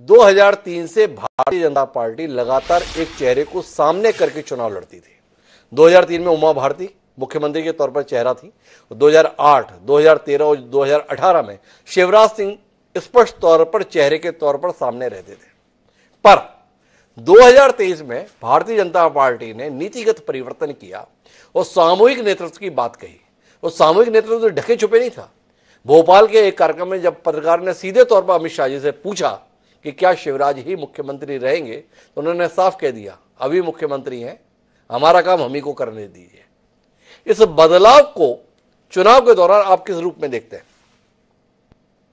2003 से भारतीय जनता पार्टी लगातार एक चेहरे को सामने करके चुनाव लड़ती थी 2003 में उमा भारती मुख्यमंत्री के तौर पर चेहरा थी 2008, 2013 और 2018 में शिवराज सिंह स्पष्ट तौर पर चेहरे के तौर पर सामने रहते थे पर 2023 में भारतीय जनता पार्टी ने नीतिगत परिवर्तन किया और सामूहिक नेतृत्व की बात कही और सामूहिक नेतृत्व तो ढके छुपे नहीं था भोपाल के एक कार्यक्रम में जब पत्रकार ने सीधे तौर पर अमित शाह जी से पूछा कि क्या शिवराज ही मुख्यमंत्री रहेंगे तो उन्होंने साफ कह दिया अभी मुख्यमंत्री हैं हमारा काम हम ही को करने दीजिए इस बदलाव को चुनाव के दौरान आप किस रूप में देखते हैं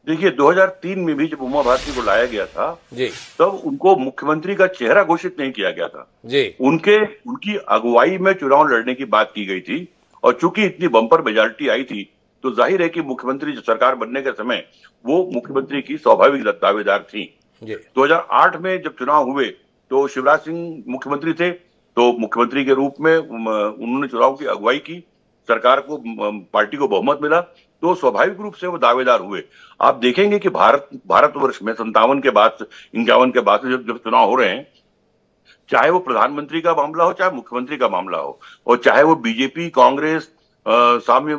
देखिए 2003 में भी जब उमा भारती को लाया गया था जी तब तो उनको मुख्यमंत्री का चेहरा घोषित नहीं किया गया था जी उनके उनकी अगुवाई में चुनाव लड़ने की बात की गई थी और चूंकि इतनी बंपर मेजोरिटी आई थी तो जाहिर है कि मुख्यमंत्री सरकार बनने के समय वो मुख्यमंत्री की स्वाभाविक दावेदार थी 2008 में जब चुनाव हुए तो शिवराज सिंह मुख्यमंत्री थे तो मुख्यमंत्री के रूप में उन्होंने चुनाव की अगुवाई की सरकार को पार्टी को बहुमत मिला तो स्वाभाविक रूप से वो दावेदार हुए आप देखेंगे कि भारत भारतवर्ष में संतावन के बाद इक्यावन के बाद जब जब चुनाव हो रहे हैं चाहे वो प्रधानमंत्री का मामला हो चाहे मुख्यमंत्री का मामला हो और चाहे वो बीजेपी कांग्रेस साम्य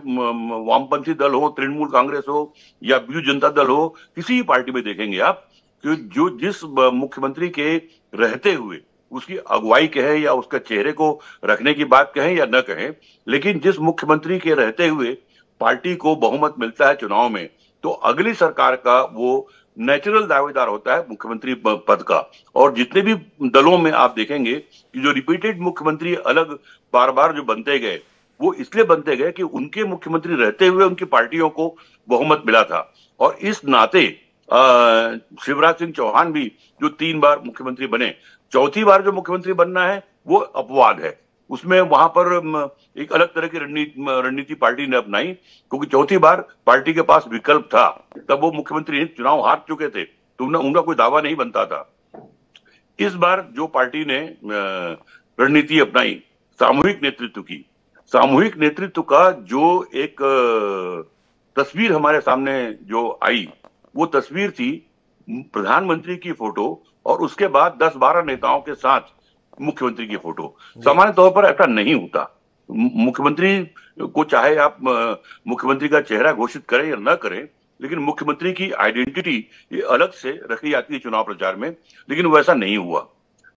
वामपंथी दल हो तृणमूल कांग्रेस हो या बीजू जनता दल हो किसी भी पार्टी में देखेंगे आप कि जो जिस मुख्यमंत्री के रहते हुए उसकी अगुवाई कहें या उसके चेहरे को रखने की बात कहें या न कहें लेकिन जिस मुख्यमंत्री के रहते हुए पार्टी को बहुमत मिलता है चुनाव में तो अगली सरकार का वो नेचुरल दावेदार होता है मुख्यमंत्री पद का और जितने भी दलों में आप देखेंगे कि जो रिपीटेड मुख्यमंत्री अलग बार बार जो बनते गए वो इसलिए बनते गए कि उनके मुख्यमंत्री रहते हुए उनकी पार्टियों को बहुमत मिला था और इस नाते शिवराज सिंह चौहान भी जो तीन बार मुख्यमंत्री बने चौथी बार जो मुख्यमंत्री बनना है वो अपवाद है उसमें वहां पर एक अलग तरह की रणनीति पार्टी ने अपनाई क्योंकि चौथी बार पार्टी के पास विकल्प था तब वो मुख्यमंत्री चुनाव हार चुके थे तो उनका कोई दावा नहीं बनता था इस बार जो पार्टी ने रणनीति अपनाई सामूहिक नेतृत्व की सामूहिक नेतृत्व का जो एक तस्वीर हमारे सामने जो आई वो तस्वीर थी प्रधानमंत्री की फोटो और उसके बाद 10-12 नेताओं के साथ मुख्यमंत्री की फोटो सामान्य तौर पर ऐसा नहीं होता मुख्यमंत्री को चाहे आप मुख्यमंत्री का चेहरा घोषित करें या न करें लेकिन मुख्यमंत्री की आइडेंटिटी ये अलग से रखी जाती है चुनाव प्रचार में लेकिन वैसा नहीं हुआ